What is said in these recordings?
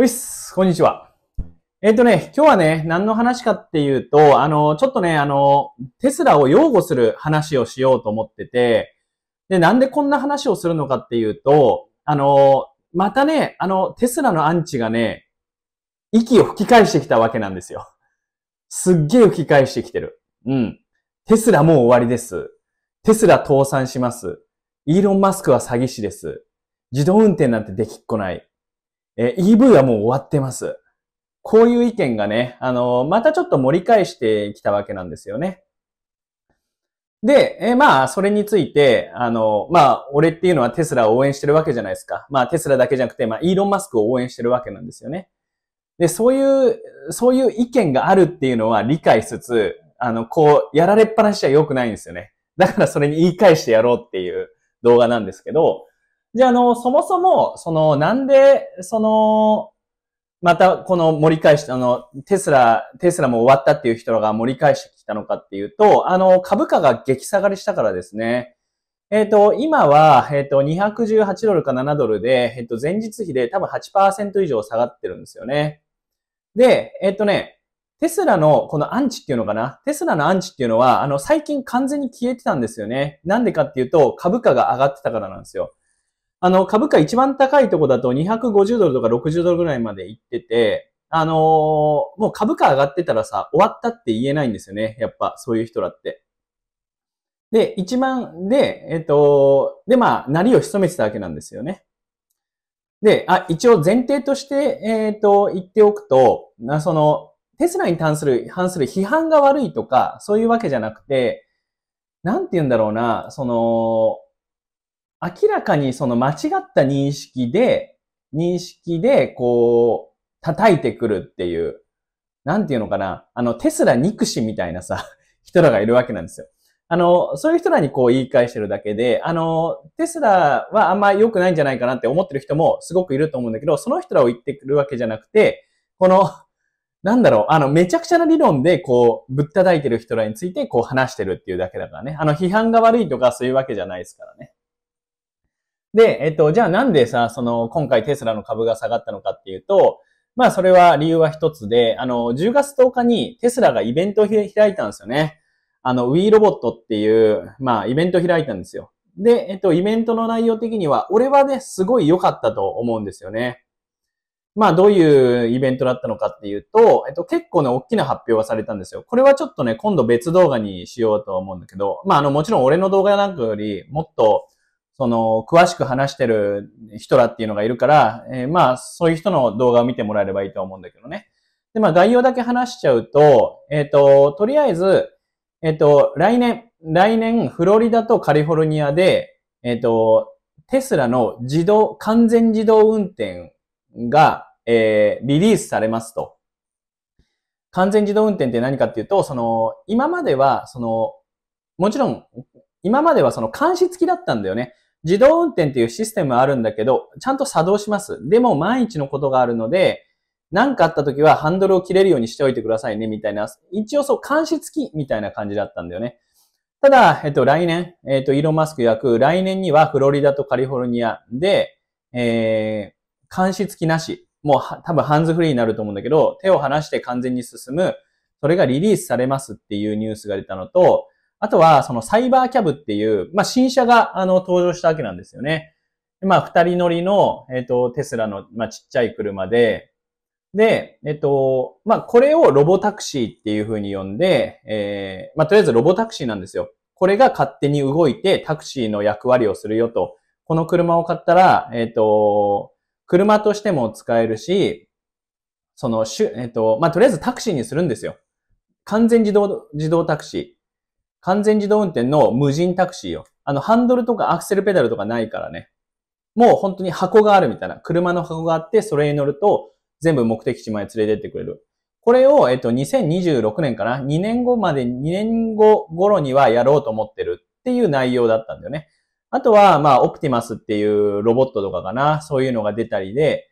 おいっす、こんにちは。えっ、ー、とね、今日はね、何の話かっていうと、あの、ちょっとね、あの、テスラを擁護する話をしようと思ってて、で、なんでこんな話をするのかっていうと、あの、またね、あの、テスラのアンチがね、息を吹き返してきたわけなんですよ。すっげえ吹き返してきてる。うん。テスラもう終わりです。テスラ倒産します。イーロン・マスクは詐欺師です。自動運転なんてできっこない。えー、EV はもう終わってます。こういう意見がね、あのー、またちょっと盛り返してきたわけなんですよね。で、えー、まあ、それについて、あの、まあ、俺っていうのはテスラを応援してるわけじゃないですか。まあ、テスラだけじゃなくて、まあ、イーロン・マスクを応援してるわけなんですよね。で、そういう、そういう意見があるっていうのは理解しつつ、あの、こう、やられっぱなしは良くないんですよね。だからそれに言い返してやろうっていう動画なんですけど、じゃあ、あの、そもそも、その、なんで、その、また、この盛り返して、あの、テスラ、テスラも終わったっていう人が盛り返してきたのかっていうと、あの、株価が激下がりしたからですね。えっ、ー、と、今は、えっ、ー、と、218ドルか7ドルで、えっ、ー、と、前日比で多分8%以上下がってるんですよね。で、えっ、とね、テスラのこのアンチっていうのかなテスラのアンチっていうのは、あの、最近完全に消えてたんですよね。なんでかっていうと、株価が上がってたからなんですよ。あの、株価一番高いとこだと250ドルとか60ドルぐらいまで行ってて、あのー、もう株価上がってたらさ、終わったって言えないんですよね。やっぱ、そういう人らって。で、一番、で、えっと、で、まあ、なりを潜めてたわけなんですよね。で、あ、一応前提として、えっ、ー、と、言っておくと、な、その、テスラに関する、反する批判が悪いとか、そういうわけじゃなくて、なんて言うんだろうな、その、明らかにその間違った認識で、認識で、こう、叩いてくるっていう、なんていうのかな、あの、テスラ憎しみたいなさ、人らがいるわけなんですよ。あの、そういう人らにこう言い返してるだけで、あの、テスラはあんま良くないんじゃないかなって思ってる人もすごくいると思うんだけど、その人らを言ってくるわけじゃなくて、この、なんだろう、あの、めちゃくちゃな理論で、こう、ぶったたいてる人らについて、こう話してるっていうだけだからね。あの、批判が悪いとかそういうわけじゃないですからね。で、えっと、じゃあなんでさ、その、今回テスラの株が下がったのかっていうと、まあ、それは理由は一つで、あの、10月10日にテスラがイベントを開いたんですよね。あの、w ィーロボットっていう、まあ、イベントを開いたんですよ。で、えっと、イベントの内容的には、俺はね、すごい良かったと思うんですよね。まあ、どういうイベントだったのかっていうと、えっと、結構ね、大きな発表はされたんですよ。これはちょっとね、今度別動画にしようと思うんだけど、まあ、あの、もちろん俺の動画なんかより、もっと、その、詳しく話してる人らっていうのがいるから、えー、まあ、そういう人の動画を見てもらえればいいと思うんだけどね。で、まあ、概要だけ話しちゃうと、えっ、ー、と、とりあえず、えっ、ー、と、来年、来年、フロリダとカリフォルニアで、えっ、と、テスラの自動、完全自動運転が、えリリースされますと。完全自動運転って何かっていうと、その、今までは、その、もちろん、今まではその監視付きだったんだよね。自動運転っていうシステムあるんだけど、ちゃんと作動します。でも万一のことがあるので、何かあった時はハンドルを切れるようにしておいてくださいね、みたいな。一応そう、監視付きみたいな感じだったんだよね。ただ、えっと、来年、えっと、イーロン・マスク曰く、来年にはフロリダとカリフォルニアで、えー、監視付きなし。もう、多分ハンズフリーになると思うんだけど、手を離して完全に進む。それがリリースされますっていうニュースが出たのと、あとは、そのサイバーキャブっていう、まあ、新車が、あの、登場したわけなんですよね。まあ、二人乗りの、えっ、ー、と、テスラの、まあ、ちっちゃい車で、で、えっ、ー、と、まあ、これをロボタクシーっていう風に呼んで、えー、まあ、とりあえずロボタクシーなんですよ。これが勝手に動いてタクシーの役割をするよと。この車を買ったら、えっ、ー、と、車としても使えるし、その、えっ、と、まあ、とりあえずタクシーにするんですよ。完全自動、自動タクシー。完全自動運転の無人タクシーよ。あの、ハンドルとかアクセルペダルとかないからね。もう本当に箱があるみたいな。車の箱があって、それに乗ると、全部目的地まで連れてってくれる。これを、えっと、2026年かな ?2 年後まで、2年後頃にはやろうと思ってるっていう内容だったんだよね。あとは、まあ、オプティマスっていうロボットとかかなそういうのが出たりで、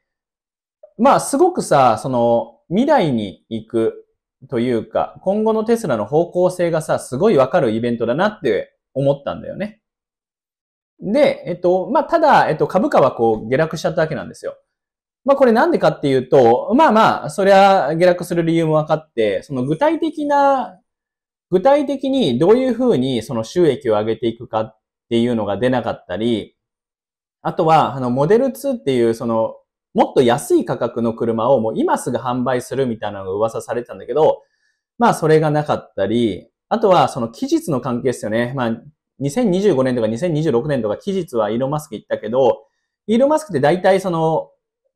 まあ、すごくさ、その、未来に行くというか、今後のテスラの方向性がさ、すごいわかるイベントだなって思ったんだよね。で、えっと、まあ、ただ、えっと、株価はこう、下落しちゃったわけなんですよ。まあ、これなんでかっていうと、まあまあ、そりゃ下落する理由も分かって、その具体的な、具体的にどういうふうにその収益を上げていくかっていうのが出なかったり、あとは、あの、モデル2っていうそのもっと安い価格の車をもう今すぐ販売するみたいなのが噂されてたんだけど、まあそれがなかったり、あとはその期日の関係ですよね。まあ2025年とか2026年とか期日はイーロンマスク行ったけど、イーロンマスクって大体その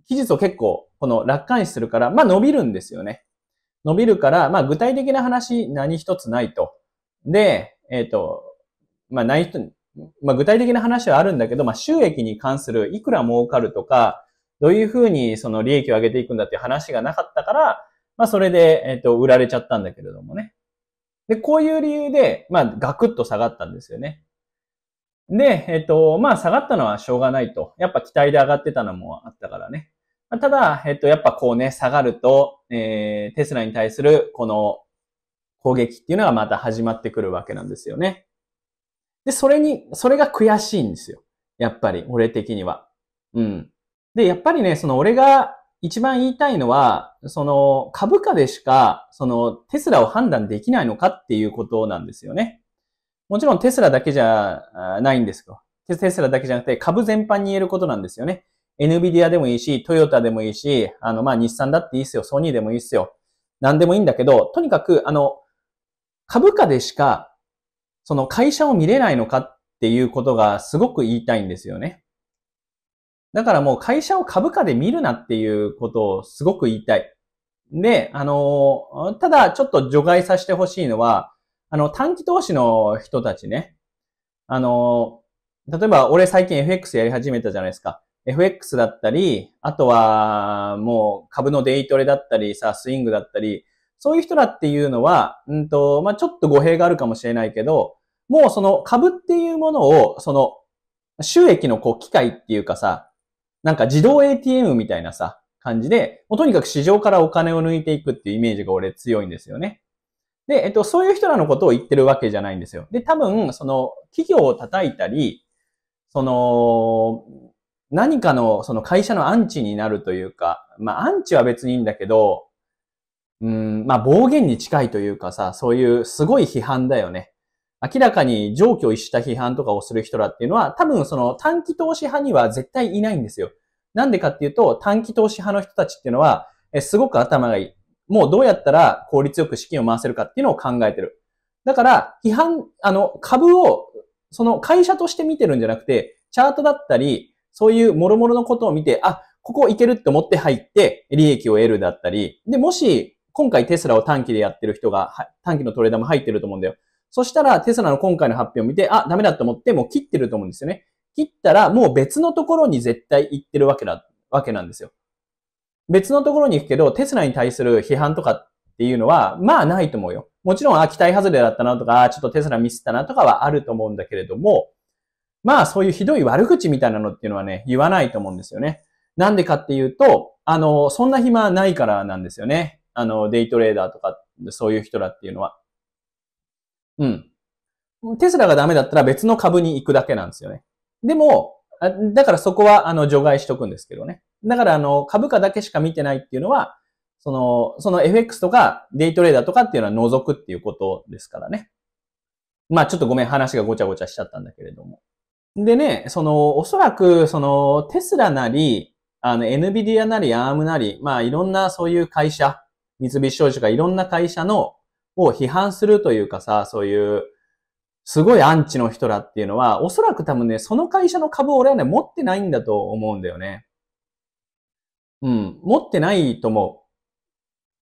期日を結構この楽観視するから、まあ伸びるんですよね。伸びるから、まあ具体的な話何一つないと。で、えっ、ー、と、まあないまあ具体的な話はあるんだけど、まあ収益に関するいくら儲かるとか、どういうふうにその利益を上げていくんだっていう話がなかったから、まあそれで、えっ、と、売られちゃったんだけれどもね。で、こういう理由で、まあガクッと下がったんですよね。で、えっ、と、まあ下がったのはしょうがないと。やっぱ期待で上がってたのもあったからね。ただ、えっと、やっぱこうね、下がると、えー、テスラに対するこの攻撃っていうのがまた始まってくるわけなんですよね。で、それに、それが悔しいんですよ。やっぱり、俺的には。うん。で、やっぱりね、その俺が一番言いたいのは、その株価でしか、そのテスラを判断できないのかっていうことなんですよね。もちろんテスラだけじゃないんですよ。テスラだけじゃなくて株全般に言えることなんですよね。NVIDIA でもいいし、トヨタでもいいし、あの、まあ、日産だっていいっすよ、ソニーでもいいっすよ。何でもいいんだけど、とにかく、あの、株価でしか、その会社を見れないのかっていうことがすごく言いたいんですよね。だからもう会社を株価で見るなっていうことをすごく言いたい。で、あの、ただちょっと除外させてほしいのは、あの、短期投資の人たちね。あの、例えば俺最近 FX やり始めたじゃないですか。FX だったり、あとはもう株のデイトレだったりさ、スイングだったり、そういう人らっていうのは、うんと、まあ、ちょっと語弊があるかもしれないけど、もうその株っていうものを、その収益のこう機械っていうかさ、なんか自動 ATM みたいなさ、感じで、もうとにかく市場からお金を抜いていくっていうイメージが俺強いんですよね。で、えっと、そういう人らのことを言ってるわけじゃないんですよ。で、多分、その、企業を叩いたり、その、何かの、その会社のアンチになるというか、まあ、アンチは別にいいんだけど、うん、まあ、暴言に近いというかさ、そういうすごい批判だよね。明らかに上記を逸した批判とかをする人らっていうのは、多分その短期投資派には絶対いないんですよ。なんでかっていうと、短期投資派の人たちっていうのは、えすごく頭がいい。もうどうやったら効率よく資金を回せるかっていうのを考えてる。だから、批判、あの、株を、その会社として見てるんじゃなくて、チャートだったり、そういう諸々のことを見て、あ、ここいけるって思って入って、利益を得るだったり、で、もし、今回テスラを短期でやってる人が、短期のトレーダーも入ってると思うんだよ。そしたら、テスラの今回の発表を見て、あ、ダメだと思って、もう切ってると思うんですよね。切ったら、もう別のところに絶対行ってるわけだ、わけなんですよ。別のところに行くけど、テスラに対する批判とかっていうのは、まあないと思うよ。もちろん、あ、期待外れだったなとか、ちょっとテスラミスったなとかはあると思うんだけれども、まあそういうひどい悪口みたいなのっていうのはね、言わないと思うんですよね。なんでかっていうと、あの、そんな暇ないからなんですよね。あの、デイトレーダーとか、そういう人らっていうのは。うん。テスラがダメだったら別の株に行くだけなんですよね。でも、だからそこは、あの、除外しとくんですけどね。だから、あの、株価だけしか見てないっていうのは、その、その FX とかデイトレーダーとかっていうのは除くっていうことですからね。まあちょっとごめん、話がごちゃごちゃしちゃったんだけれども。でね、その、おそらく、その、テスラなり、あの、NVIDIA なり、ARM なり、まあいろんなそういう会社、三菱商事がいろんな会社のを批判するというかさ、そういう、すごいアンチの人らっていうのは、おそらく多分ね、その会社の株を俺はね、持ってないんだと思うんだよね。うん、持ってないと思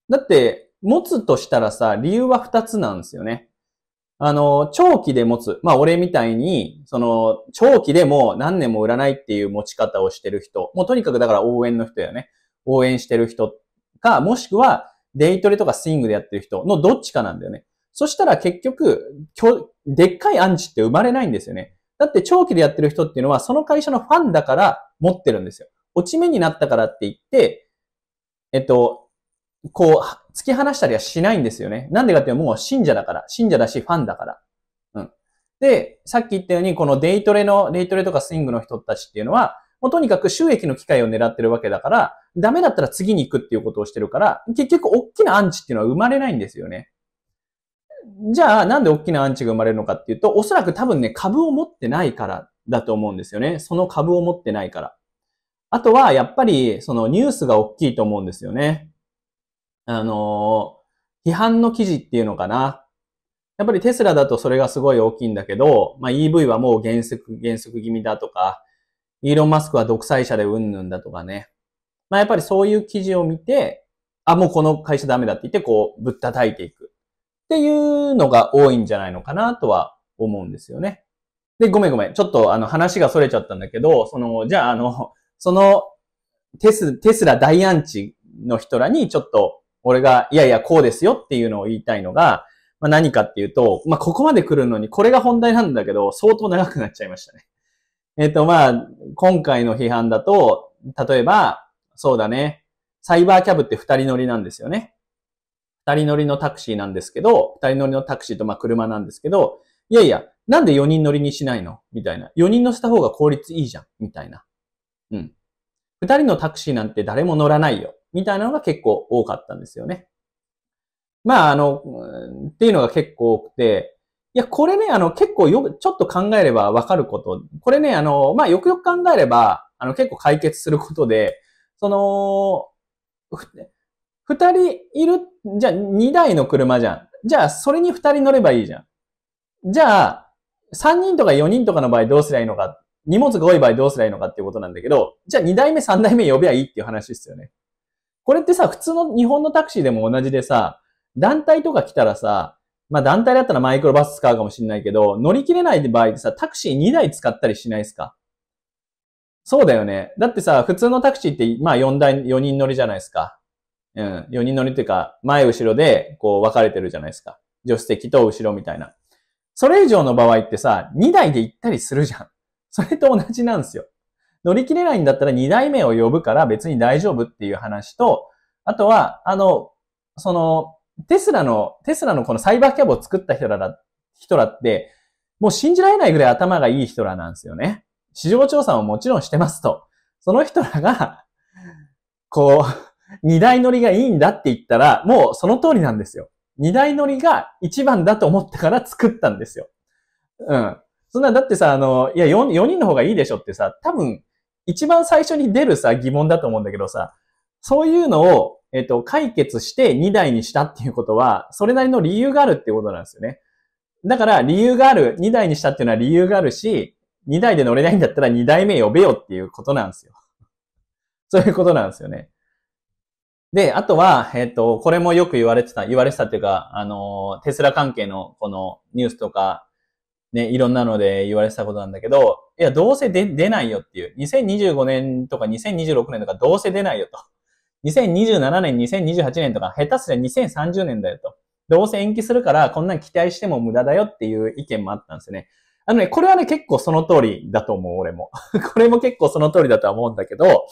う。だって、持つとしたらさ、理由は二つなんですよね。あの、長期で持つ。まあ、俺みたいに、その、長期でも何年も売らないっていう持ち方をしてる人。もうとにかくだから応援の人だよね。応援してる人か、もしくは、デイトレとかスイングでやってる人のどっちかなんだよね。そしたら結局、でっかいアンチって生まれないんですよね。だって長期でやってる人っていうのは、その会社のファンだから持ってるんですよ。落ち目になったからって言って、えっと、こう、突き放したりはしないんですよね。なんでかっていうと、もう信者だから。信者だし、ファンだから。うん。で、さっき言ったように、このデイトレの、デイトレとかスイングの人たちっていうのは、もうとにかく収益の機会を狙ってるわけだから、ダメだったら次に行くっていうことをしてるから、結局大きなアンチっていうのは生まれないんですよね。じゃあ、なんで大きなアンチが生まれるのかっていうと、おそらく多分ね、株を持ってないからだと思うんですよね。その株を持ってないから。あとは、やっぱり、そのニュースが大きいと思うんですよね。あのー、批判の記事っていうのかな。やっぱりテスラだとそれがすごい大きいんだけど、まあ、EV はもう減速、減速気味だとか、イーロン・マスクは独裁者でうんぬんだとかね。まあやっぱりそういう記事を見て、あ、もうこの会社ダメだって言って、こう、ぶったたいていく。っていうのが多いんじゃないのかなとは思うんですよね。で、ごめんごめん。ちょっとあの話が逸れちゃったんだけど、その、じゃああの、そのテス、テスラ大アンチの人らにちょっと俺が、いやいや、こうですよっていうのを言いたいのが、まあ、何かっていうと、まあ、ここまで来るのに、これが本題なんだけど、相当長くなっちゃいましたね。えっ、ー、と、まあ、今回の批判だと、例えば、そうだね。サイバーキャブって二人乗りなんですよね。二人乗りのタクシーなんですけど、二人乗りのタクシーとまあ車なんですけど、いやいや、なんで4人乗りにしないのみたいな。4人乗せた方が効率いいじゃん。みたいな。うん。2人のタクシーなんて誰も乗らないよ。みたいなのが結構多かったんですよね。まあ、あの、っていうのが結構多くて、いや、これね、あの、結構よく、ちょっと考えればわかること。これね、あの、まあ、よくよく考えれば、あの、結構解決することで、その、二人いる、じゃあ二台の車じゃん。じゃあそれに二人乗ればいいじゃん。じゃあ、三人とか四人とかの場合どうすりゃいいのか、荷物が多い場合どうすりゃいいのかっていうことなんだけど、じゃあ二台目三台目呼べばいいっていう話ですよね。これってさ、普通の日本のタクシーでも同じでさ、団体とか来たらさ、まあ団体だったらマイクロバス使うかもしれないけど、乗り切れない場合ってさ、タクシー2台使ったりしないですかそうだよね。だってさ、普通のタクシーって、まあ4台、4人乗りじゃないですか。うん。4人乗りっていうか、前後ろで、こう分かれてるじゃないですか。助手席と後ろみたいな。それ以上の場合ってさ、2台で行ったりするじゃん。それと同じなんですよ。乗り切れないんだったら2台目を呼ぶから別に大丈夫っていう話と、あとは、あの、その、テスラの、テスラのこのサイバーキャブを作った人ら人らって、もう信じられないぐらい頭がいい人らなんですよね。市場調査ももちろんしてますと。その人らが、こう、二台乗りがいいんだって言ったら、もうその通りなんですよ。二台乗りが一番だと思ったから作ったんですよ。うん。そんな、だってさ、あの、いや4、4人の方がいいでしょってさ、多分、一番最初に出るさ、疑問だと思うんだけどさ、そういうのを、えっと、解決して2台にしたっていうことは、それなりの理由があるっていうことなんですよね。だから、理由がある、2台にしたっていうのは理由があるし、2台で乗れないんだったら2台目呼べよっていうことなんですよ。そういうことなんですよね。で、あとは、えっ、ー、と、これもよく言われてた、言われてたっていうか、あの、テスラ関係のこのニュースとか、ね、いろんなので言われてたことなんだけど、いや、どうせ出、出ないよっていう。2025年とか2026年とかどうせ出ないよと。2027年、2028年とか、下手すりゃ2030年だよと。どうせ延期するから、こんなん期待しても無駄だよっていう意見もあったんですよね。あのね、これはね、結構その通りだと思う、俺も。これも結構その通りだとは思うんだけど、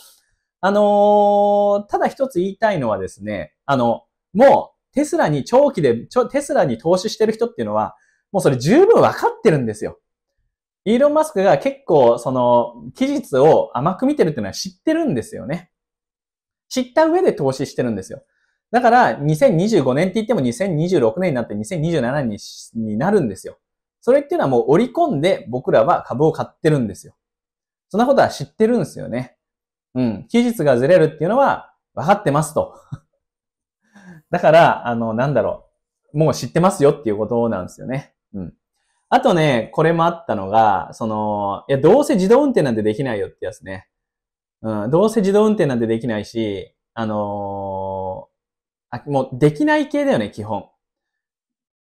あのー、ただ一つ言いたいのはですね、あの、もうテスラに長期で、テスラに投資してる人っていうのは、もうそれ十分わかってるんですよ。イーロン・マスクが結構その期日を甘く見てるっていうのは知ってるんですよね。知った上で投資してるんですよ。だから2025年って言っても2026年になって2027年になるんですよ。それっていうのはもう織り込んで僕らは株を買ってるんですよ。そんなことは知ってるんですよね。うん。期日がずれるっていうのは分かってますと。だから、あの、なんだろう。もう知ってますよっていうことなんですよね。うん。あとね、これもあったのが、その、いや、どうせ自動運転なんてできないよってやつね。うん、どうせ自動運転なんてできないし、あのー、あ、もうできない系だよね、基本。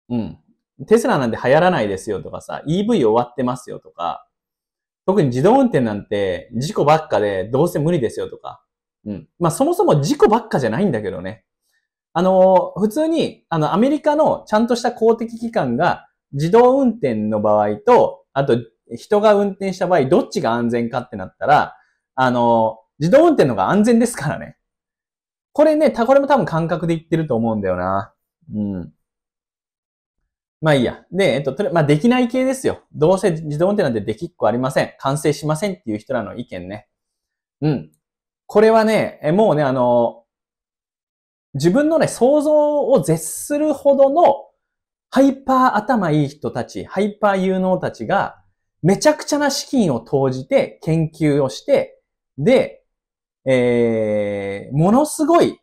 うん。テスラなんて流行らないですよとかさ、EV 終わってますよとか、特に自動運転なんて事故ばっかでどうせ無理ですよとか。うん。まあそもそも事故ばっかじゃないんだけどね。あのー、普通に、あの、アメリカのちゃんとした公的機関が自動運転の場合と、あと人が運転した場合、どっちが安全かってなったら、あのー、自動運転のが安全ですからね。これね、これも多分感覚で言ってると思うんだよな。うん。まあいいや。で、えっと、とまあ、できない系ですよ。どうせ自動運転なんてできっこありません。完成しませんっていう人らの意見ね。うん。これはね、えもうね、あの、自分のね、想像を絶するほどのハイパー頭いい人たち、ハイパー有能たちが、めちゃくちゃな資金を投じて研究をして、で、えー、ものすごい、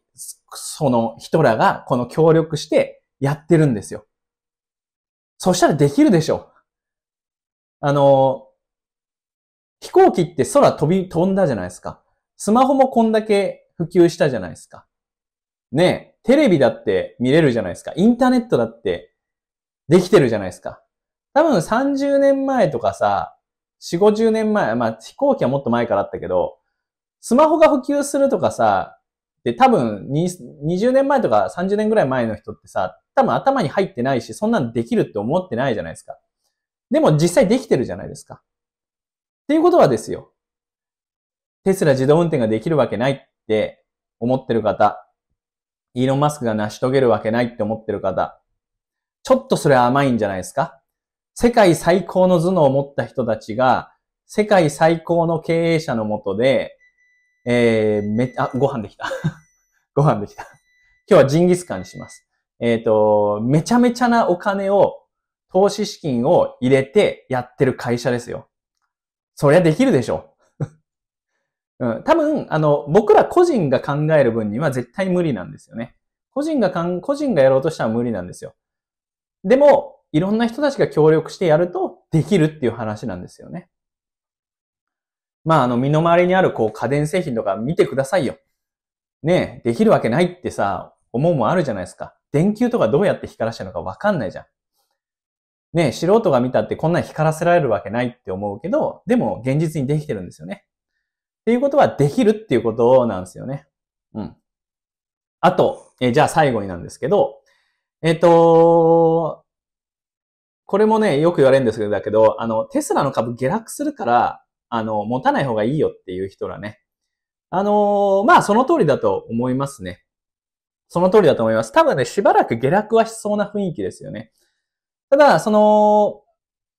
その人らがこの協力してやってるんですよ。そしたらできるでしょ。あの、飛行機って空飛び、飛んだじゃないですか。スマホもこんだけ普及したじゃないですか。ねえ、テレビだって見れるじゃないですか。インターネットだってできてるじゃないですか。多分30年前とかさ、4、50年前、まあ飛行機はもっと前からあったけど、スマホが普及するとかさ、で、多分、20年前とか30年ぐらい前の人ってさ、多分頭に入ってないし、そんなんできるって思ってないじゃないですか。でも実際できてるじゃないですか。っていうことはですよ。テスラ自動運転ができるわけないって思ってる方、イーロン・マスクが成し遂げるわけないって思ってる方、ちょっとそれ甘いんじゃないですか世界最高の頭脳を持った人たちが、世界最高の経営者のもとで、えー、め、あ、ご飯できた。ご飯できた。今日はジンギスカンにします。えっ、ー、と、めちゃめちゃなお金を、投資資金を入れてやってる会社ですよ。そりゃできるでしょ。うん、多分、あの、僕ら個人が考える分には絶対無理なんですよね。個人がかん、個人がやろうとしたら無理なんですよ。でも、いろんな人たちが協力してやるとできるっていう話なんですよね。まあ、あの、身の回りにある、こう、家電製品とか見てくださいよ。ねえ、できるわけないってさ、思うもあるじゃないですか。電球とかどうやって光らせるのかわかんないじゃん。ねえ、素人が見たってこんなん光らせられるわけないって思うけど、でも現実にできてるんですよね。っていうことはできるっていうことなんですよね。うん。あと、えじゃあ最後になんですけど、えっ、とこれもね、よく言われるんですけど、だけど、あの、テスラの株下落するから、あの、持たない方がいいよっていう人らね。あのー、まあ、その通りだと思いますね。その通りだと思います。多分ね、しばらく下落はしそうな雰囲気ですよね。ただ、その、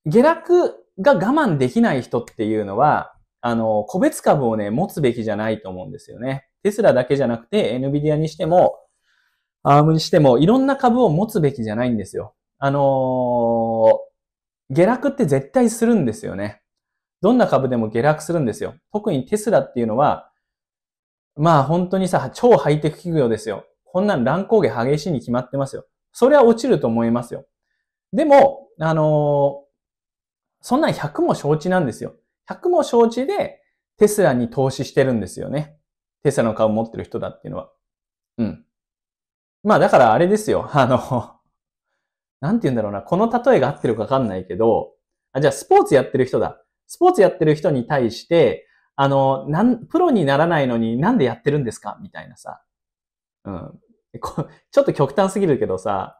下落が我慢できない人っていうのは、あの、個別株をね、持つべきじゃないと思うんですよね。テスラだけじゃなくて、NVIDIA にしても、アームにしても、いろんな株を持つべきじゃないんですよ。あのー、下落って絶対するんですよね。どんな株でも下落するんですよ。特にテスラっていうのは、まあ本当にさ、超ハイテク企業ですよ。こんなん乱高下激しいに決まってますよ。それは落ちると思いますよ。でも、あのー、そんなん100も承知なんですよ。100も承知でテスラに投資してるんですよね。テスラの株持ってる人だっていうのは。うん。まあだからあれですよ。あのなんて言うんだろうな。この例えが合ってるかわかんないけど、あ、じゃあスポーツやってる人だ。スポーツやってる人に対して、あの、なん、プロにならないのになんでやってるんですかみたいなさ。うん。ちょっと極端すぎるけどさ、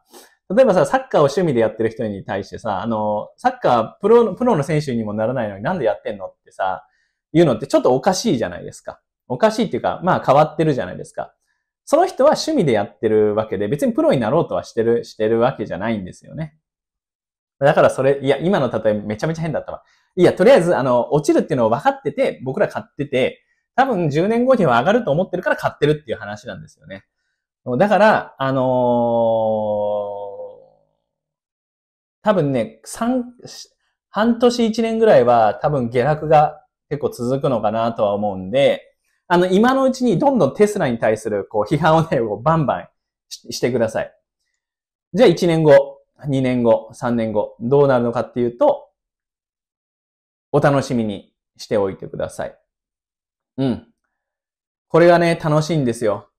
例えばさ、サッカーを趣味でやってる人に対してさ、あの、サッカープロ、プロの選手にもならないのになんでやってんのってさ、言うのってちょっとおかしいじゃないですか。おかしいっていうか、まあ変わってるじゃないですか。その人は趣味でやってるわけで、別にプロになろうとはしてる、してるわけじゃないんですよね。だからそれ、いや、今の例えめちゃめちゃ変だったわ。いや、とりあえず、あの、落ちるっていうのを分かってて、僕ら買ってて、多分10年後には上がると思ってるから買ってるっていう話なんですよね。だから、あのー、多分ね、三、半年一年ぐらいは多分下落が結構続くのかなとは思うんで、あの、今のうちにどんどんテスラに対するこう批判をね、バンバンしてください。じゃあ1年後、2年後、3年後、どうなるのかっていうと、お楽しみにしておいてください。うん。これがね、楽しいんですよ。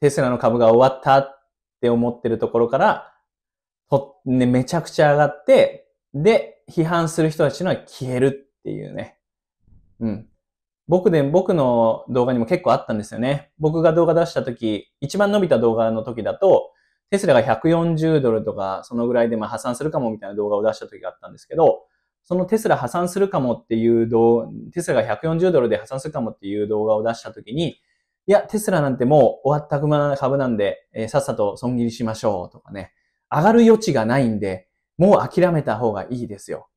テスラの株が終わったって思ってるところから、と、ね、めちゃくちゃ上がって、で、批判する人たちのは消えるっていうね。うん。僕で、僕の動画にも結構あったんですよね。僕が動画出した時、一番伸びた動画の時だと、テスラが140ドルとか、そのぐらいでまあ破産するかもみたいな動画を出した時があったんですけど、そのテスラ破産するかもっていう動、テスラが140ドルで破産するかもっていう動画を出したときに、いや、テスラなんてもう終わった株なんで、えー、さっさと損切りしましょうとかね。上がる余地がないんで、もう諦めた方がいいですよ。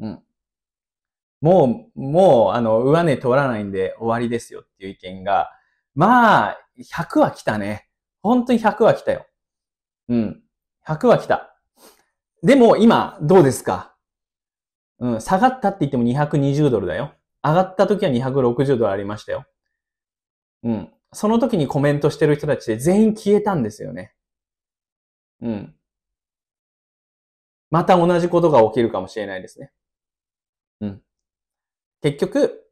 うん。もう、もう、あの、上値通らないんで終わりですよっていう意見が、まあ、100は来たね。本当に100は来たよ。うん。100は来た。でも今、どうですかうん、下がったって言っても220ドルだよ。上がった時は260ドルありましたよ。うん。その時にコメントしてる人たちで全員消えたんですよね。うん。また同じことが起きるかもしれないですね。うん。結局、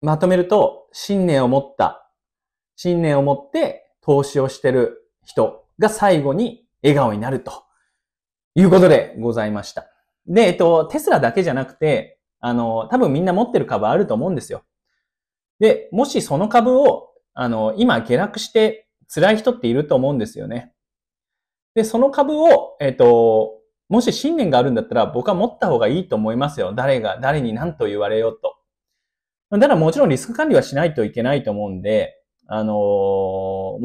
まとめると、信念を持った、信念を持って投資をしてる人が最後に笑顔になるということでございました。で、えっと、テスラだけじゃなくて、あの、多分みんな持ってる株あると思うんですよ。で、もしその株を、あの、今下落して辛い人っていると思うんですよね。で、その株を、えっと、もし信念があるんだったら僕は持った方がいいと思いますよ。誰が、誰に何と言われようと。だからもちろんリスク管理はしないといけないと思うんで、あのー、も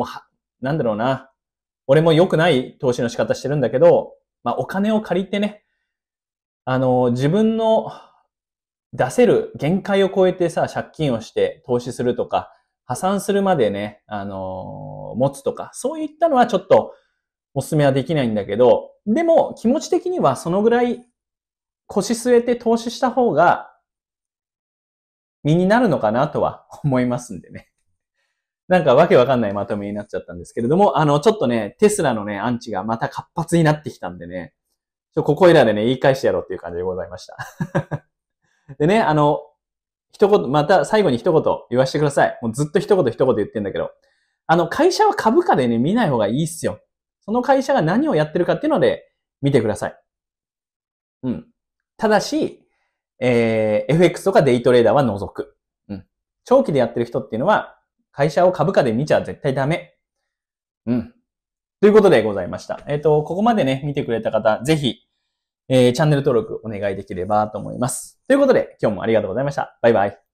うなんだろうな。俺も良くない投資の仕方してるんだけど、まあお金を借りてね、あの、自分の出せる限界を超えてさ、借金をして投資するとか、破産するまでね、あの、持つとか、そういったのはちょっとお勧めはできないんだけど、でも気持ち的にはそのぐらい腰据えて投資した方が身になるのかなとは思いますんでね。なんかわけわかんないまとめになっちゃったんですけれども、あの、ちょっとね、テスラのね、アンチがまた活発になってきたんでね、ちょここいらでね、言い返してやろうっていう感じでございました。でね、あの、一言、また最後に一言言わせてください。もうずっと一言一言言ってんだけど、あの、会社は株価でね、見ない方がいいっすよ。その会社が何をやってるかっていうので、見てください。うん。ただし、えー、FX とかデイトレーダーは除く。うん。長期でやってる人っていうのは、会社を株価で見ちゃ絶対ダメ。うん。ということでございました。えっ、ー、と、ここまでね、見てくれた方、ぜひ、えー、チャンネル登録お願いできればと思います。ということで、今日もありがとうございました。バイバイ。